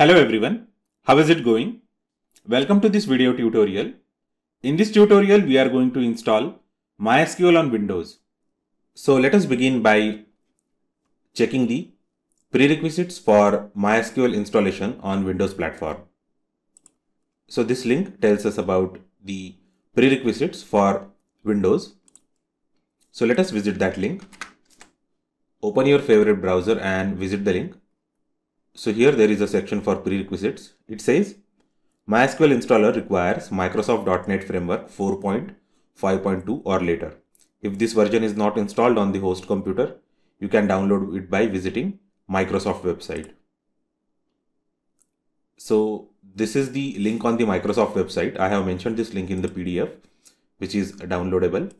Hello everyone, how is it going? Welcome to this video tutorial. In this tutorial, we are going to install MySQL on Windows. So let us begin by checking the prerequisites for MySQL installation on Windows platform. So this link tells us about the prerequisites for Windows. So let us visit that link. Open your favorite browser and visit the link. So here there is a section for prerequisites. It says MySQL installer requires Microsoft.NET Framework 4.5.2 or later. If this version is not installed on the host computer, you can download it by visiting Microsoft website. So this is the link on the Microsoft website. I have mentioned this link in the PDF, which is downloadable.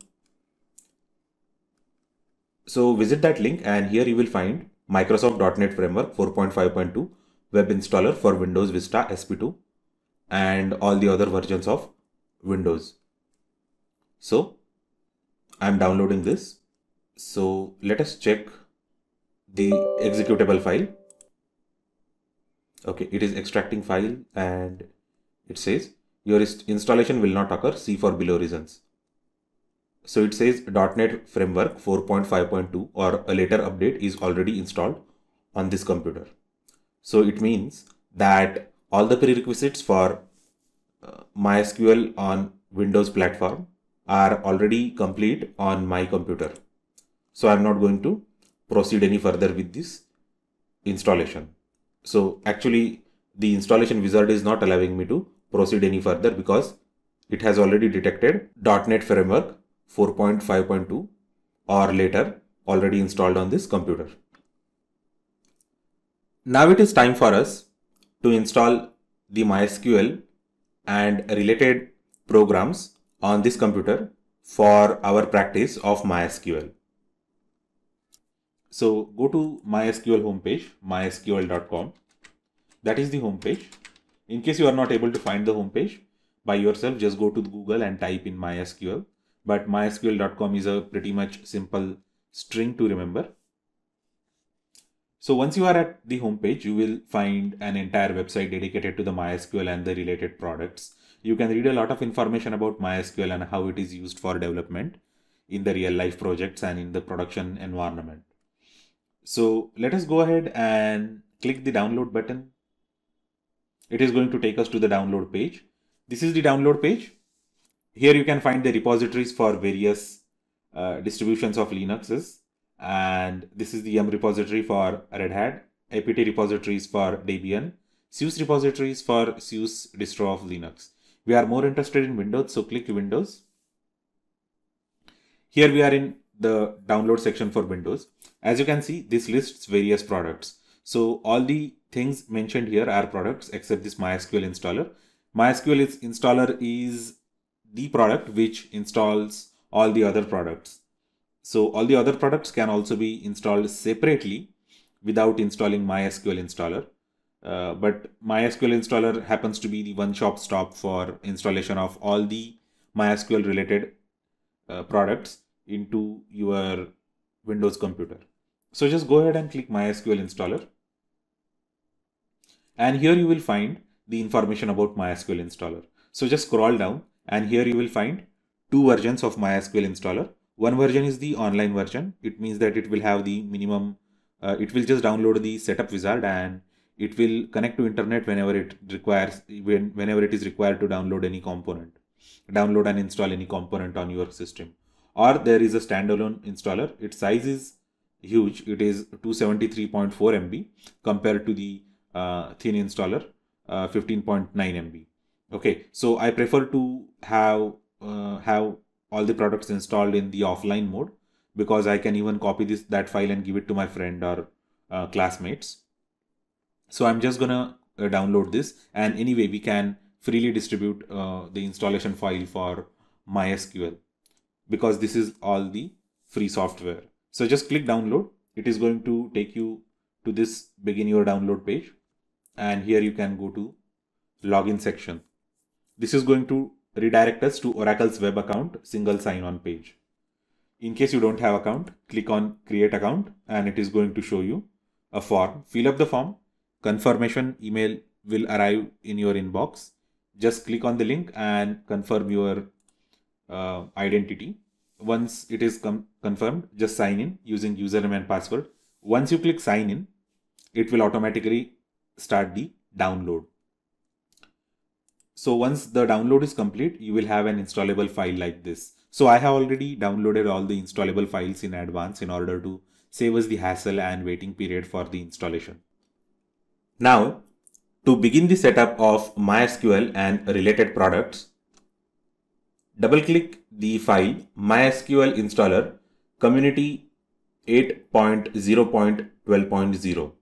So visit that link and here you will find Microsoft.NET Framework 4.5.2 web installer for Windows Vista SP2 and all the other versions of Windows. So I'm downloading this. So let us check the executable file. Okay, it is extracting file and it says your installation will not occur. See for below reasons. So it says .NET Framework 4.5.2 or a later update is already installed on this computer. So it means that all the prerequisites for uh, MySQL on Windows platform are already complete on my computer. So I'm not going to proceed any further with this installation. So actually the installation wizard is not allowing me to proceed any further because it has already detected .NET framework 4.5.2 or later already installed on this computer. Now it is time for us to install the MySQL and related programs on this computer for our practice of MySQL. So go to MySQL homepage, mysql.com. That is the homepage. In case you are not able to find the homepage by yourself, just go to Google and type in MySQL but mysql.com is a pretty much simple string to remember. So once you are at the homepage, you will find an entire website dedicated to the MySQL and the related products. You can read a lot of information about MySQL and how it is used for development in the real life projects and in the production environment. So let us go ahead and click the download button. It is going to take us to the download page. This is the download page. Here you can find the repositories for various uh, distributions of Linuxes. And this is the yum repository for Red Hat, apt repositories for Debian, SUSE repositories for SUSE distro of Linux. We are more interested in Windows, so click Windows. Here we are in the download section for Windows. As you can see, this lists various products. So all the things mentioned here are products except this MySQL installer. MySQL installer is the product which installs all the other products. So all the other products can also be installed separately without installing MySQL installer. Uh, but MySQL installer happens to be the one shop stop for installation of all the MySQL related uh, products into your Windows computer. So just go ahead and click MySQL installer. And here you will find the information about MySQL installer. So just scroll down and here you will find two versions of MySQL installer. One version is the online version. It means that it will have the minimum, uh, it will just download the setup wizard and it will connect to internet whenever it requires, when, whenever it is required to download any component, download and install any component on your system. Or there is a standalone installer. Its size is huge. It is 273.4 MB compared to the uh, thin installer, uh, 15.9 MB okay so i prefer to have uh, have all the products installed in the offline mode because i can even copy this that file and give it to my friend or uh, classmates so i'm just gonna uh, download this and anyway we can freely distribute uh, the installation file for mysql because this is all the free software so just click download it is going to take you to this begin your download page and here you can go to login section this is going to redirect us to Oracle's web account single sign-on page. In case you don't have account, click on create account and it is going to show you a form. Fill up the form. Confirmation email will arrive in your inbox. Just click on the link and confirm your uh, identity. Once it is confirmed, just sign in using username and password. Once you click sign in, it will automatically start the download. So once the download is complete, you will have an installable file like this. So I have already downloaded all the installable files in advance in order to save us the hassle and waiting period for the installation. Now, to begin the setup of MySQL and related products, double click the file MySQL installer community 8.0.12.0.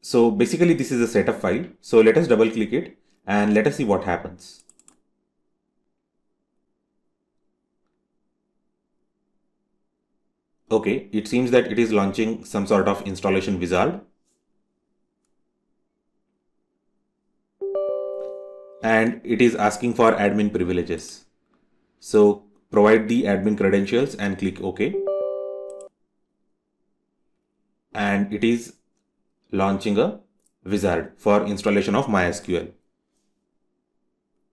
So basically this is a setup file. So let us double click it and let us see what happens. Okay, it seems that it is launching some sort of installation wizard. And it is asking for admin privileges. So provide the admin credentials and click OK. And it is launching a wizard for installation of MySQL.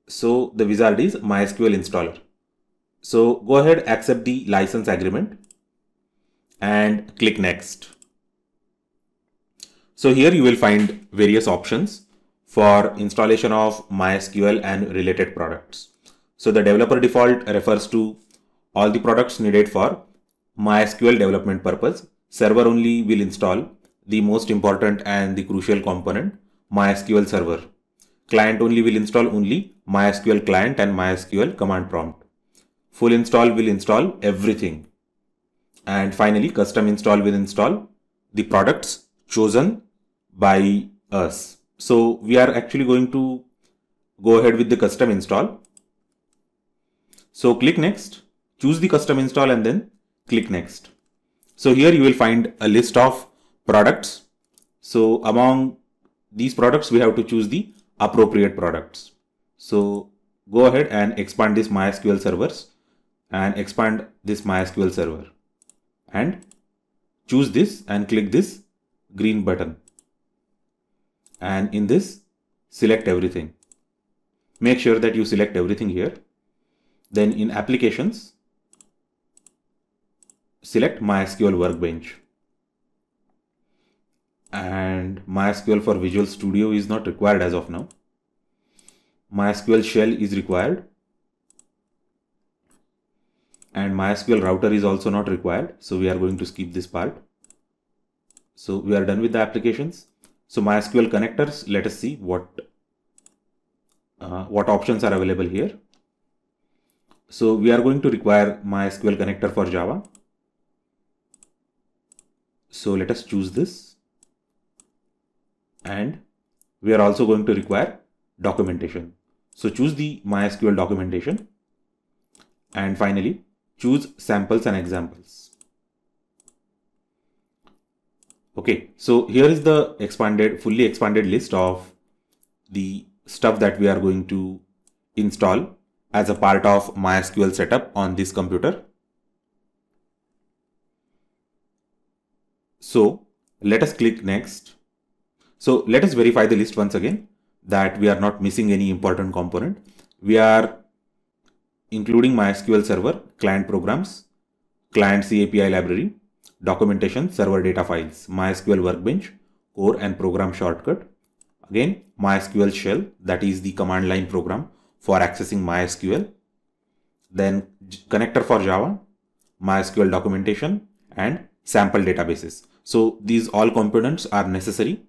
So the wizard is MySQL installer. So go ahead, accept the license agreement and click next. So here you will find various options for installation of MySQL and related products. So the developer default refers to all the products needed for MySQL development purpose. Server only will install the most important and the crucial component, MySQL server. Client only will install only MySQL client and MySQL command prompt. Full install will install everything. And finally, custom install will install the products chosen by us. So we are actually going to go ahead with the custom install. So click next, choose the custom install and then click next. So here you will find a list of products. So among these products, we have to choose the appropriate products. So go ahead and expand this MySQL servers and expand this MySQL server and choose this and click this green button. And in this, select everything. Make sure that you select everything here. Then in applications, select MySQL workbench and MySQL for Visual Studio is not required as of now. MySQL shell is required and MySQL router is also not required. So we are going to skip this part. So we are done with the applications. So MySQL connectors, let us see what, uh, what options are available here. So we are going to require MySQL connector for Java. So let us choose this and we are also going to require documentation. So choose the MySQL documentation and finally choose samples and examples. Okay, so here is the expanded, fully expanded list of the stuff that we are going to install as a part of MySQL setup on this computer. So let us click next so let us verify the list once again that we are not missing any important component. We are including MySQL server, client programs, client CAPI library, documentation, server data files, MySQL workbench, core and program shortcut. Again, MySQL shell, that is the command line program for accessing MySQL. Then connector for Java, MySQL documentation and sample databases. So these all components are necessary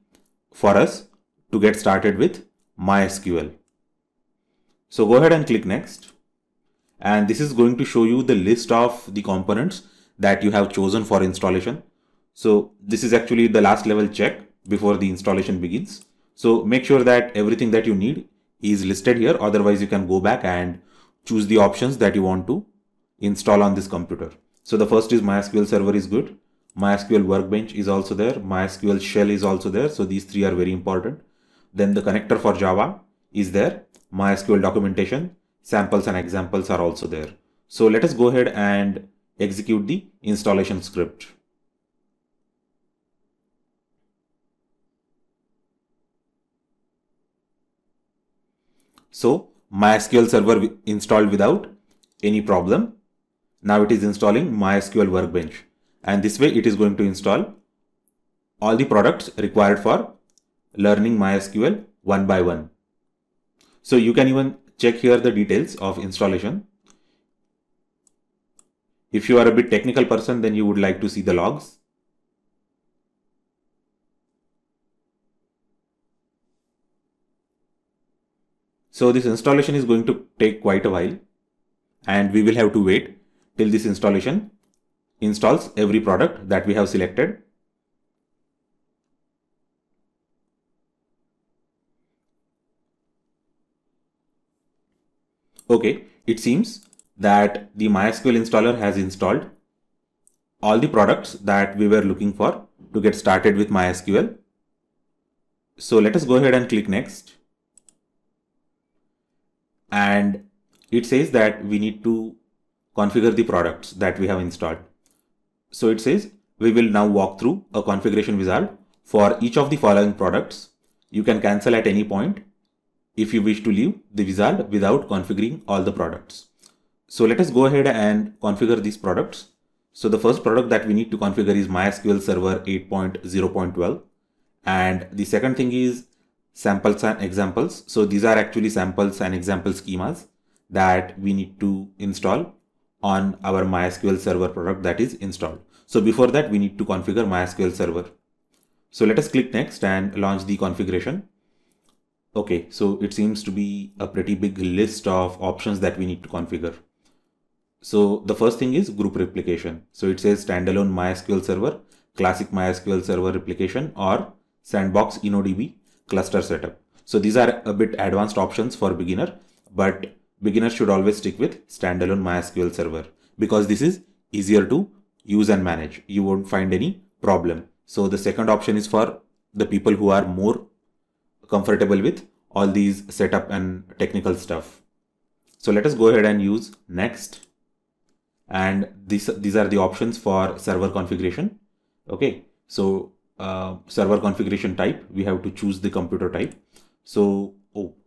for us to get started with MySQL. So go ahead and click next. And this is going to show you the list of the components that you have chosen for installation. So this is actually the last level check before the installation begins. So make sure that everything that you need is listed here. Otherwise you can go back and choose the options that you want to install on this computer. So the first is MySQL server is good. MySQL Workbench is also there. MySQL Shell is also there. So these three are very important. Then the connector for Java is there. MySQL documentation, samples and examples are also there. So let us go ahead and execute the installation script. So MySQL server installed without any problem. Now it is installing MySQL workbench and this way it is going to install all the products required for learning MySQL one by one. So you can even check here the details of installation. If you are a bit technical person, then you would like to see the logs. So this installation is going to take quite a while and we will have to wait till this installation installs every product that we have selected. Okay, it seems that the MySQL installer has installed all the products that we were looking for to get started with MySQL. So let us go ahead and click next. And it says that we need to configure the products that we have installed. So it says we will now walk through a configuration wizard for each of the following products. You can cancel at any point if you wish to leave the wizard without configuring all the products. So let us go ahead and configure these products. So the first product that we need to configure is MySQL Server 8.0.12. And the second thing is samples and examples. So these are actually samples and example schemas that we need to install on our MySQL server product that is installed. So before that, we need to configure MySQL server. So let us click next and launch the configuration. Okay, so it seems to be a pretty big list of options that we need to configure. So the first thing is group replication. So it says standalone MySQL server, classic MySQL server replication or sandbox InnoDB cluster setup. So these are a bit advanced options for beginner, but beginners should always stick with standalone MySQL server because this is easier to use and manage. You won't find any problem. So the second option is for the people who are more comfortable with all these setup and technical stuff. So let us go ahead and use next. And this, these are the options for server configuration. Okay, so uh, server configuration type, we have to choose the computer type. So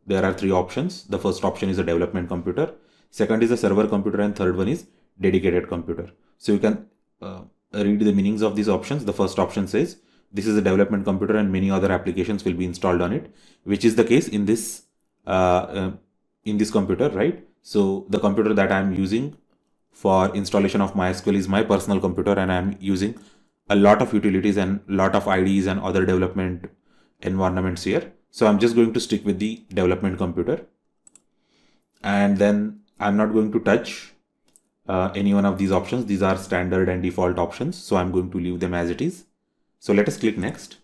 there are three options. The first option is a development computer, second is a server computer, and third one is dedicated computer. So you can uh, read the meanings of these options. The first option says this is a development computer and many other applications will be installed on it, which is the case in this uh, uh, in this computer, right? So the computer that I'm using for installation of MySQL is my personal computer and I'm using a lot of utilities and lot of IDs and other development environments here. So I'm just going to stick with the development computer. And then I'm not going to touch uh, any one of these options. These are standard and default options. So I'm going to leave them as it is. So let us click next.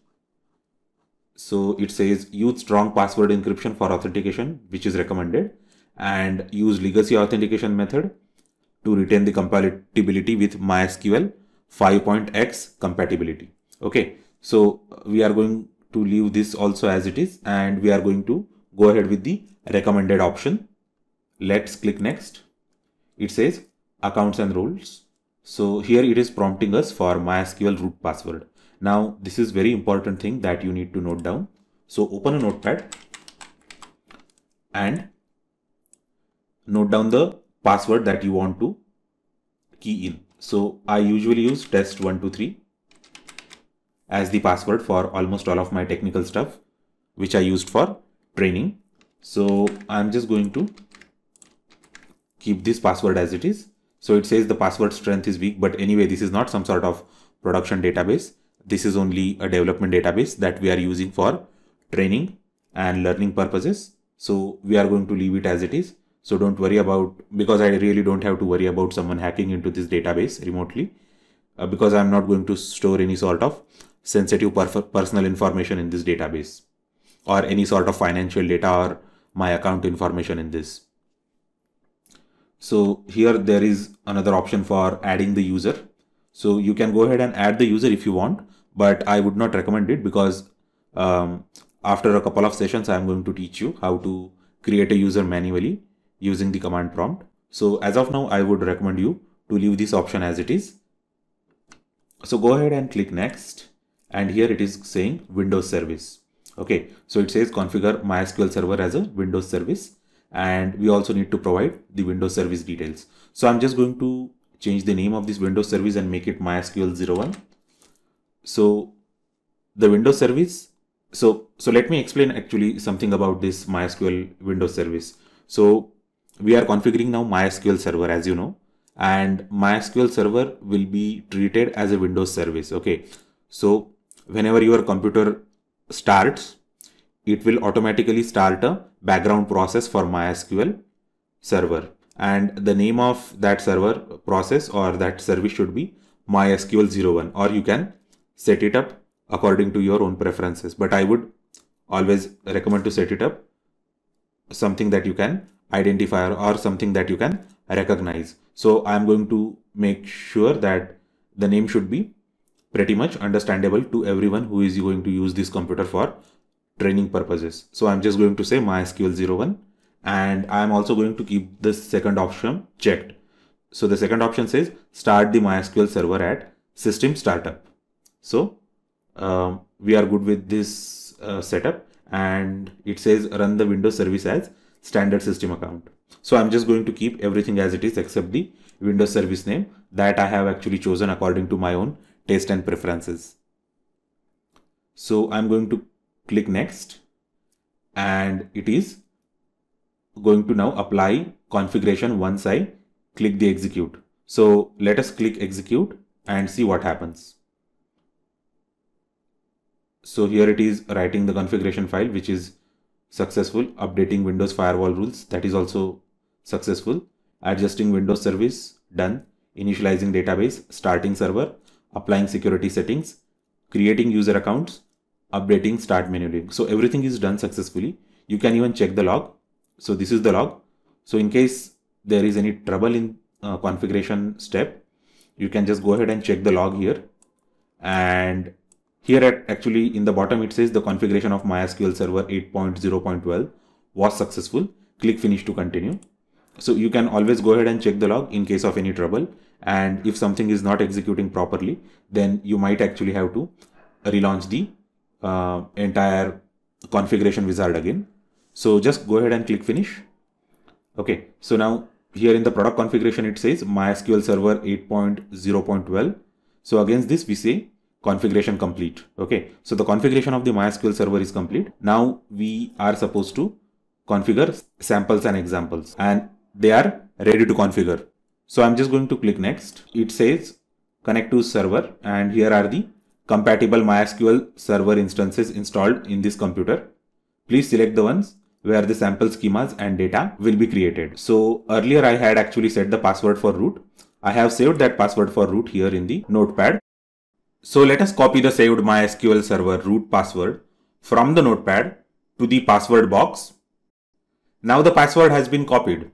So it says use strong password encryption for authentication, which is recommended and use legacy authentication method to retain the compatibility with MySQL 5.x compatibility. Okay, so we are going to leave this also as it is and we are going to go ahead with the recommended option. Let's click next. It says accounts and roles. So here it is prompting us for MySQL root password. Now this is very important thing that you need to note down. So open a notepad and note down the password that you want to key in. So I usually use test123 as the password for almost all of my technical stuff, which I used for training. So I'm just going to keep this password as it is. So it says the password strength is weak, but anyway, this is not some sort of production database. This is only a development database that we are using for training and learning purposes. So we are going to leave it as it is. So don't worry about, because I really don't have to worry about someone hacking into this database remotely, uh, because I'm not going to store any sort of sensitive personal information in this database or any sort of financial data or my account information in this. So here there is another option for adding the user. So you can go ahead and add the user if you want, but I would not recommend it because um, after a couple of sessions, I'm going to teach you how to create a user manually using the command prompt. So as of now, I would recommend you to leave this option as it is. So go ahead and click next and here it is saying Windows service. Okay, so it says configure MySQL server as a Windows service and we also need to provide the Windows service details. So I'm just going to change the name of this Windows service and make it MySQL 01. So the Windows service, so, so let me explain actually something about this MySQL Windows service. So we are configuring now MySQL server as you know, and MySQL server will be treated as a Windows service. Okay. So whenever your computer starts, it will automatically start a background process for MySQL server. And the name of that server process or that service should be MySQL01 or you can set it up according to your own preferences. But I would always recommend to set it up something that you can identify or something that you can recognize. So I'm going to make sure that the name should be pretty much understandable to everyone who is going to use this computer for training purposes. So I'm just going to say MySQL01 and I'm also going to keep the second option checked. So the second option says start the MySQL server at system startup. So um, we are good with this uh, setup and it says run the Windows service as standard system account. So I'm just going to keep everything as it is except the Windows service name that I have actually chosen according to my own taste and preferences. So I'm going to click next and it is going to now apply configuration once I click the execute. So let us click execute and see what happens. So here it is writing the configuration file which is successful, updating Windows firewall rules that is also successful, adjusting Windows service done, initializing database, starting server applying security settings, creating user accounts, updating start menu. So everything is done successfully. You can even check the log. So this is the log. So in case there is any trouble in uh, configuration step, you can just go ahead and check the log here. And here at actually in the bottom, it says the configuration of MySQL Server 8.0.12 was successful. Click finish to continue. So you can always go ahead and check the log in case of any trouble and if something is not executing properly then you might actually have to relaunch the uh, entire configuration wizard again so just go ahead and click finish okay so now here in the product configuration it says mysql server 8.0.12 so against this we say configuration complete okay so the configuration of the mysql server is complete now we are supposed to configure samples and examples and they are ready to configure so I'm just going to click next. It says connect to server and here are the compatible MySQL server instances installed in this computer. Please select the ones where the sample schemas and data will be created. So earlier I had actually set the password for root. I have saved that password for root here in the notepad. So let us copy the saved MySQL server root password from the notepad to the password box. Now the password has been copied.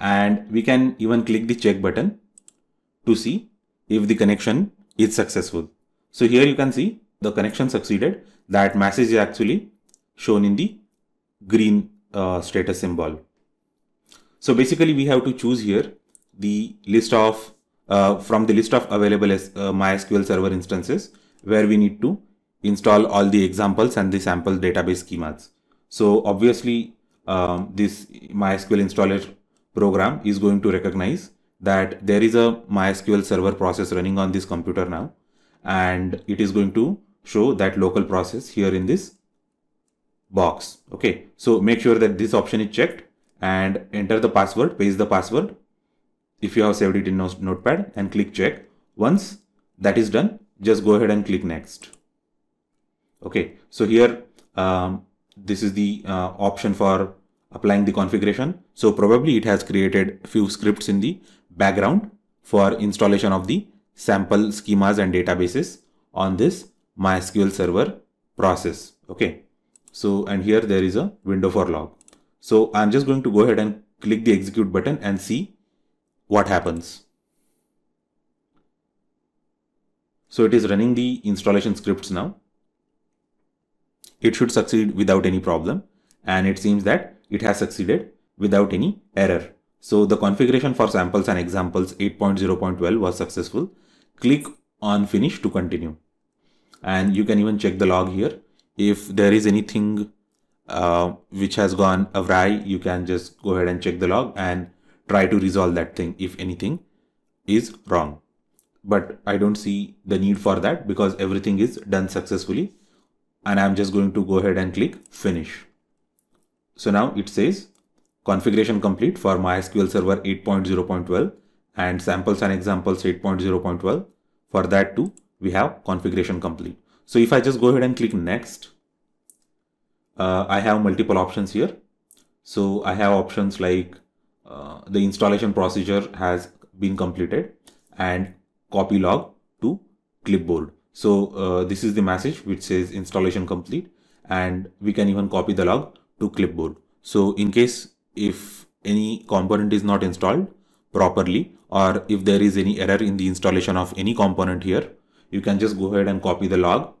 and we can even click the check button to see if the connection is successful. So here you can see the connection succeeded that message is actually shown in the green uh, status symbol. So basically we have to choose here the list of uh, from the list of available uh, MySQL server instances where we need to install all the examples and the sample database schemas. So obviously um, this MySQL installer program is going to recognize that there is a MySQL server process running on this computer now and it is going to show that local process here in this box. Okay, so make sure that this option is checked and enter the password, paste the password if you have saved it in notepad and click check. Once that is done, just go ahead and click next. Okay, so here um, this is the uh, option for applying the configuration. So probably it has created few scripts in the background for installation of the sample schemas and databases on this MySQL server process. Okay. So, and here there is a window for log. So I'm just going to go ahead and click the execute button and see what happens. So it is running the installation scripts now. It should succeed without any problem. And it seems that it has succeeded without any error. So the configuration for samples and examples 8.0.12 was successful. Click on finish to continue. And you can even check the log here. If there is anything uh, which has gone awry, you can just go ahead and check the log and try to resolve that thing if anything is wrong. But I don't see the need for that because everything is done successfully. And I'm just going to go ahead and click finish. So now it says configuration complete for MySQL Server 8.0.12 and samples and examples 8.0.12. For that too, we have configuration complete. So if I just go ahead and click next, uh, I have multiple options here. So I have options like uh, the installation procedure has been completed and copy log to clipboard. So uh, this is the message which says installation complete and we can even copy the log to clipboard. So in case if any component is not installed properly or if there is any error in the installation of any component here, you can just go ahead and copy the log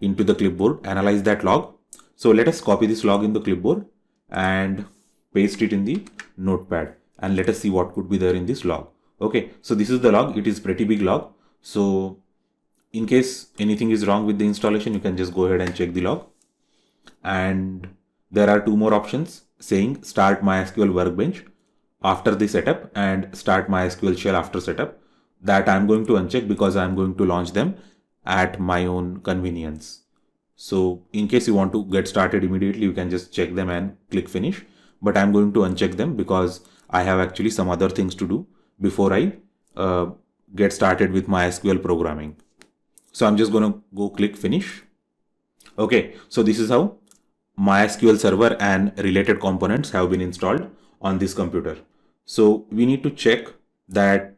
into the clipboard, analyze that log. So let us copy this log in the clipboard and paste it in the notepad and let us see what could be there in this log. Okay, so this is the log. It is pretty big log. So in case anything is wrong with the installation, you can just go ahead and check the log and there are two more options saying start MySQL workbench after the setup and start MySQL shell after setup that I'm going to uncheck because I'm going to launch them at my own convenience. So in case you want to get started immediately, you can just check them and click finish. But I'm going to uncheck them because I have actually some other things to do before I uh, get started with MySQL programming. So I'm just going to go click finish. Okay, so this is how MySQL server and related components have been installed on this computer. So we need to check that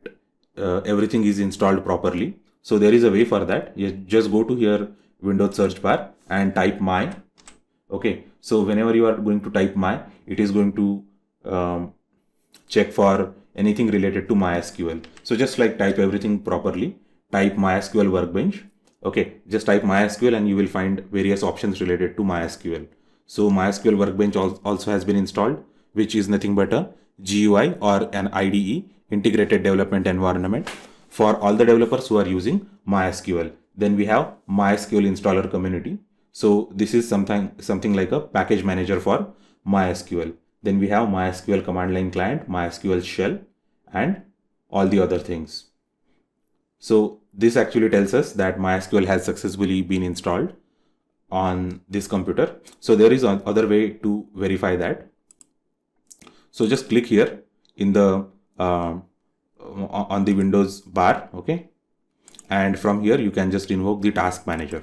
uh, everything is installed properly. So there is a way for that. You just go to here Windows search bar and type my. Okay. So whenever you are going to type my, it is going to um, check for anything related to MySQL. So just like type everything properly, type MySQL workbench. Okay. Just type MySQL and you will find various options related to MySQL. So MySQL Workbench also has been installed, which is nothing but a GUI or an IDE, Integrated Development Environment, for all the developers who are using MySQL. Then we have MySQL installer community. So this is something, something like a package manager for MySQL. Then we have MySQL command line client, MySQL shell, and all the other things. So this actually tells us that MySQL has successfully been installed on this computer. So there is another way to verify that. So just click here in the uh, on the Windows bar. Okay. And from here, you can just invoke the task manager.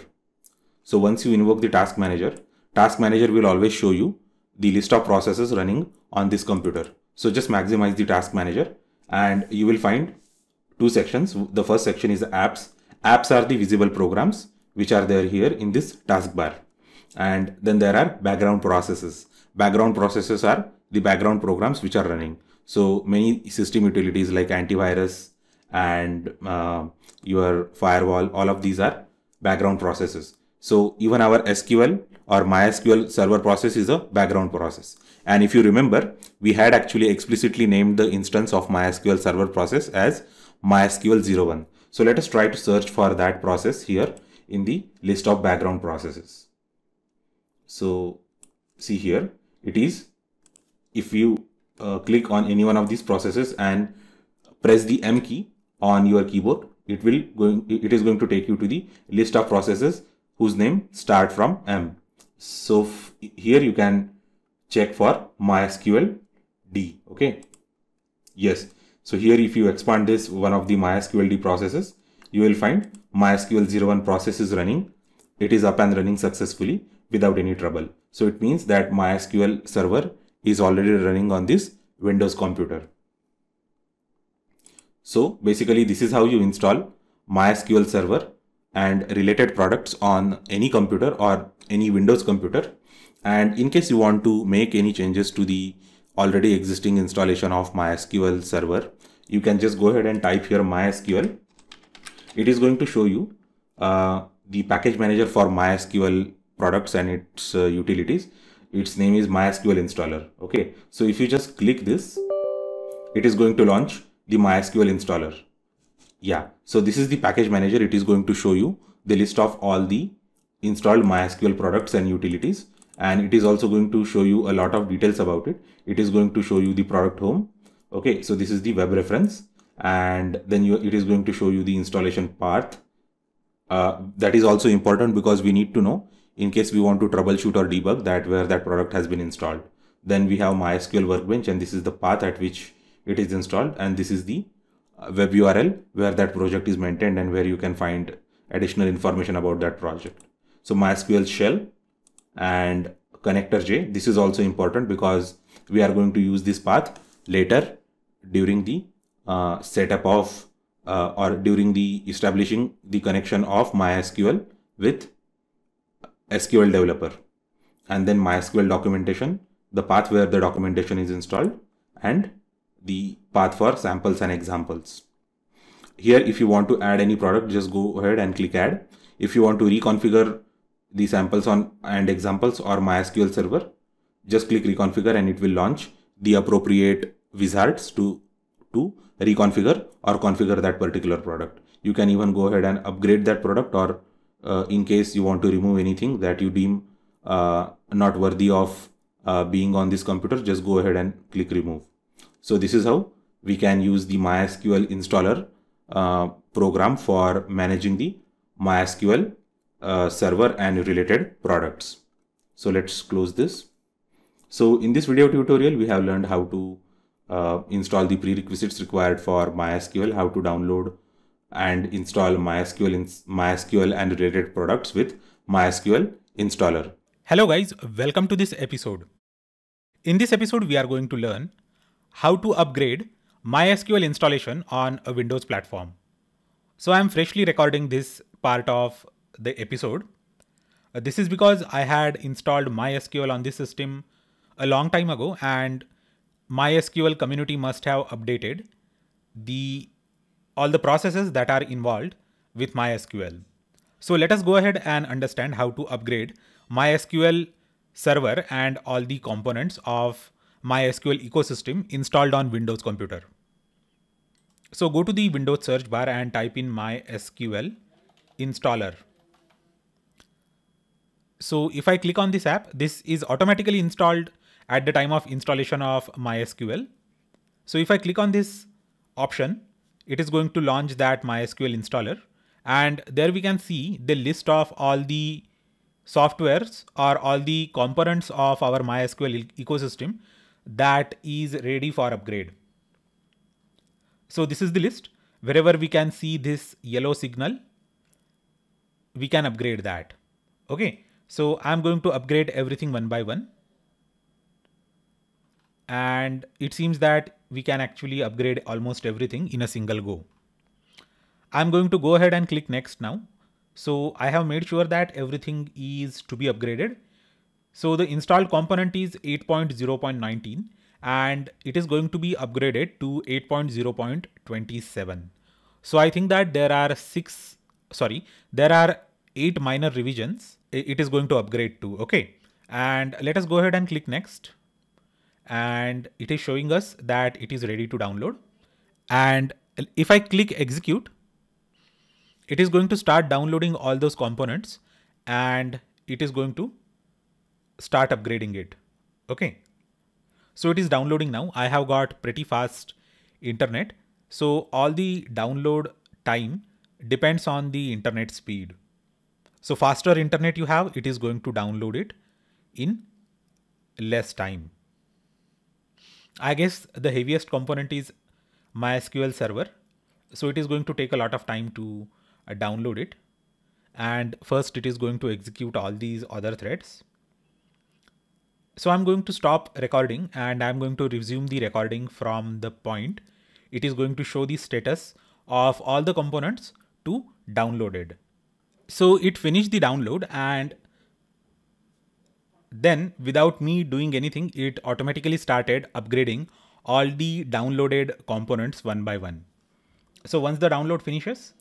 So once you invoke the task manager, task manager will always show you the list of processes running on this computer. So just maximize the task manager and you will find two sections. The first section is apps. Apps are the visible programs which are there here in this taskbar. And then there are background processes. Background processes are the background programs which are running. So many system utilities like antivirus and uh, your firewall, all of these are background processes. So even our SQL or MySQL server process is a background process. And if you remember, we had actually explicitly named the instance of MySQL server process as MySQL01. So let us try to search for that process here in the list of background processes. So see here, it is if you uh, click on any one of these processes and press the M key on your keyboard, it will going it is going to take you to the list of processes whose name start from M. So here you can check for MySQL D. Okay. Yes. So here if you expand this one of the MySQL D processes, you will find MySQL01 process is running, it is up and running successfully without any trouble. So it means that MySQL server is already running on this Windows computer. So basically this is how you install MySQL server and related products on any computer or any Windows computer. And in case you want to make any changes to the already existing installation of MySQL server, you can just go ahead and type here MySQL it is going to show you uh, the package manager for MySQL products and its uh, utilities. Its name is MySQL installer. Okay. So if you just click this, it is going to launch the MySQL installer. Yeah. So this is the package manager. It is going to show you the list of all the installed MySQL products and utilities. And it is also going to show you a lot of details about it. It is going to show you the product home. Okay. So this is the web reference and then you, it is going to show you the installation path. Uh, that is also important because we need to know in case we want to troubleshoot or debug that where that product has been installed. Then we have MySQL Workbench and this is the path at which it is installed and this is the uh, web URL where that project is maintained and where you can find additional information about that project. So MySQL shell and connector J. This is also important because we are going to use this path later during the uh, setup of uh, or during the establishing the connection of MySQL with SQL developer and then MySQL documentation, the path where the documentation is installed and the path for samples and examples. Here, if you want to add any product, just go ahead and click add. If you want to reconfigure the samples on and examples or MySQL server, just click reconfigure and it will launch the appropriate wizards to, to reconfigure or configure that particular product. You can even go ahead and upgrade that product or uh, in case you want to remove anything that you deem uh, not worthy of uh, being on this computer, just go ahead and click remove. So this is how we can use the MySQL installer uh, program for managing the MySQL uh, server and related products. So let's close this. So in this video tutorial, we have learned how to uh, install the prerequisites required for MySQL, how to download and install MySQL, in, MySQL and related products with MySQL installer. Hello guys, welcome to this episode. In this episode, we are going to learn how to upgrade MySQL installation on a Windows platform. So I'm freshly recording this part of the episode. Uh, this is because I had installed MySQL on this system a long time ago and MySQL community must have updated the all the processes that are involved with MySQL. So let us go ahead and understand how to upgrade MySQL server and all the components of MySQL ecosystem installed on Windows computer. So go to the Windows search bar and type in MySQL installer. So if I click on this app, this is automatically installed at the time of installation of MySQL. So if I click on this option, it is going to launch that MySQL installer. And there we can see the list of all the softwares or all the components of our MySQL ecosystem that is ready for upgrade. So this is the list. Wherever we can see this yellow signal, we can upgrade that. Okay, so I'm going to upgrade everything one by one and it seems that we can actually upgrade almost everything in a single go. I'm going to go ahead and click next now. So I have made sure that everything is to be upgraded. So the installed component is 8.0.19 and it is going to be upgraded to 8.0.27. So I think that there are six, sorry, there are eight minor revisions it is going to upgrade to, okay. And let us go ahead and click next and it is showing us that it is ready to download. And if I click execute, it is going to start downloading all those components and it is going to start upgrading it. Okay. So it is downloading now. I have got pretty fast internet. So all the download time depends on the internet speed. So faster internet you have, it is going to download it in less time. I guess the heaviest component is MySQL server. So it is going to take a lot of time to uh, download it. And first it is going to execute all these other threads. So I'm going to stop recording and I'm going to resume the recording from the point. It is going to show the status of all the components to downloaded. So it finished the download and then without me doing anything, it automatically started upgrading all the downloaded components one by one. So once the download finishes,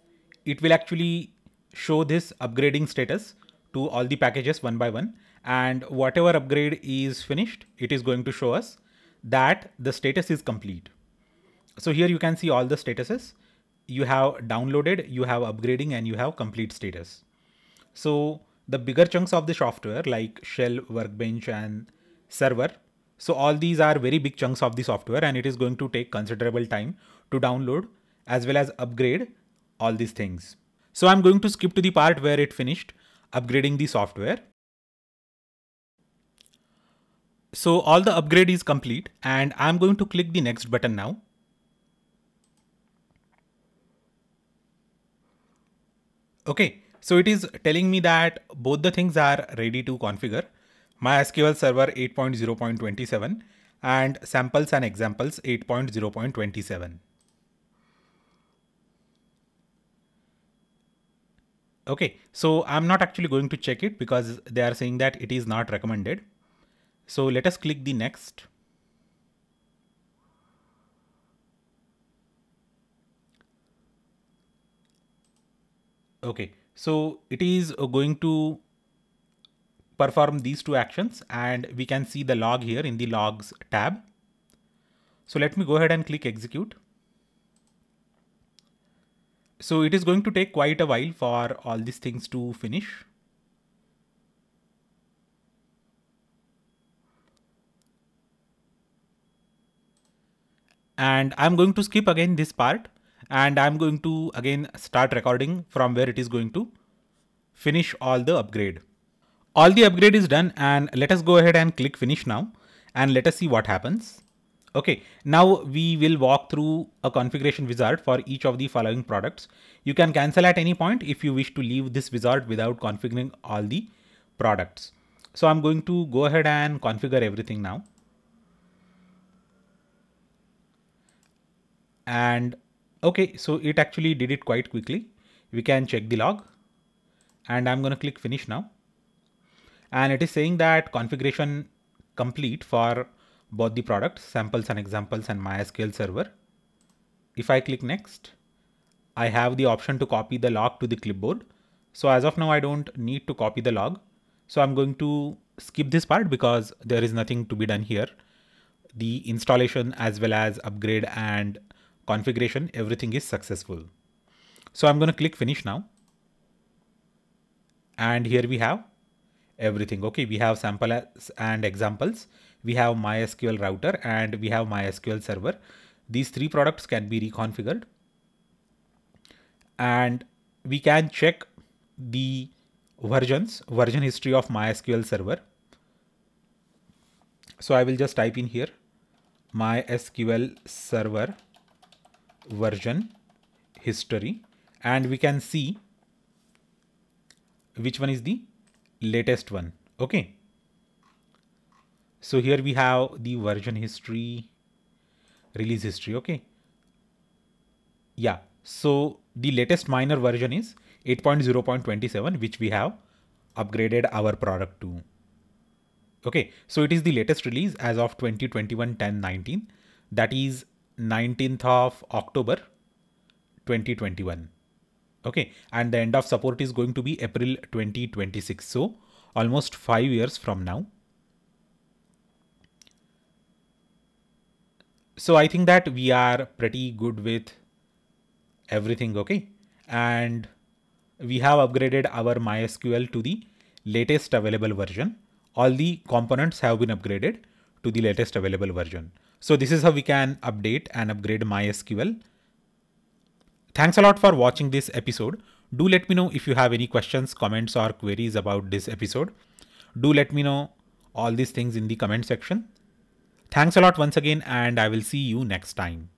it will actually show this upgrading status to all the packages one by one. And whatever upgrade is finished, it is going to show us that the status is complete. So here you can see all the statuses. You have downloaded, you have upgrading and you have complete status. So the bigger chunks of the software like shell, workbench and server. So all these are very big chunks of the software and it is going to take considerable time to download as well as upgrade all these things. So I'm going to skip to the part where it finished upgrading the software. So all the upgrade is complete and I'm going to click the next button now. Okay, so it is telling me that both the things are ready to configure. MySQL Server 8.0.27 and samples and examples 8.0.27. Okay, so I'm not actually going to check it because they are saying that it is not recommended. So let us click the next. Okay, so it is uh, going to perform these two actions and we can see the log here in the logs tab. So let me go ahead and click execute. So it is going to take quite a while for all these things to finish. And I'm going to skip again this part and I'm going to again start recording from where it is going to finish all the upgrade. All the upgrade is done and let us go ahead and click finish now and let us see what happens. Okay, now we will walk through a configuration wizard for each of the following products. You can cancel at any point if you wish to leave this wizard without configuring all the products. So I'm going to go ahead and configure everything now. And Okay, so it actually did it quite quickly. We can check the log and I'm going to click finish now. And it is saying that configuration complete for both the products, samples and examples and MySQL server. If I click next, I have the option to copy the log to the clipboard. So as of now, I don't need to copy the log. So I'm going to skip this part because there is nothing to be done here. The installation as well as upgrade and configuration, everything is successful. So I'm going to click finish now. And here we have everything. Okay, we have sample and examples. We have MySQL router and we have MySQL server. These three products can be reconfigured. And we can check the versions, version history of MySQL server. So I will just type in here MySQL server version, history, and we can see which one is the latest one. Okay. So here we have the version history, release history. Okay. Yeah. So the latest minor version is 8.0.27, which we have upgraded our product to. Okay. So it is the latest release as of 2021 10 19. That is 19th of October 2021. Okay, and the end of support is going to be April 2026. So almost five years from now. So I think that we are pretty good with everything. Okay, and we have upgraded our MySQL to the latest available version. All the components have been upgraded to the latest available version. So this is how we can update and upgrade MySQL. Thanks a lot for watching this episode. Do let me know if you have any questions, comments or queries about this episode. Do let me know all these things in the comment section. Thanks a lot once again and I will see you next time.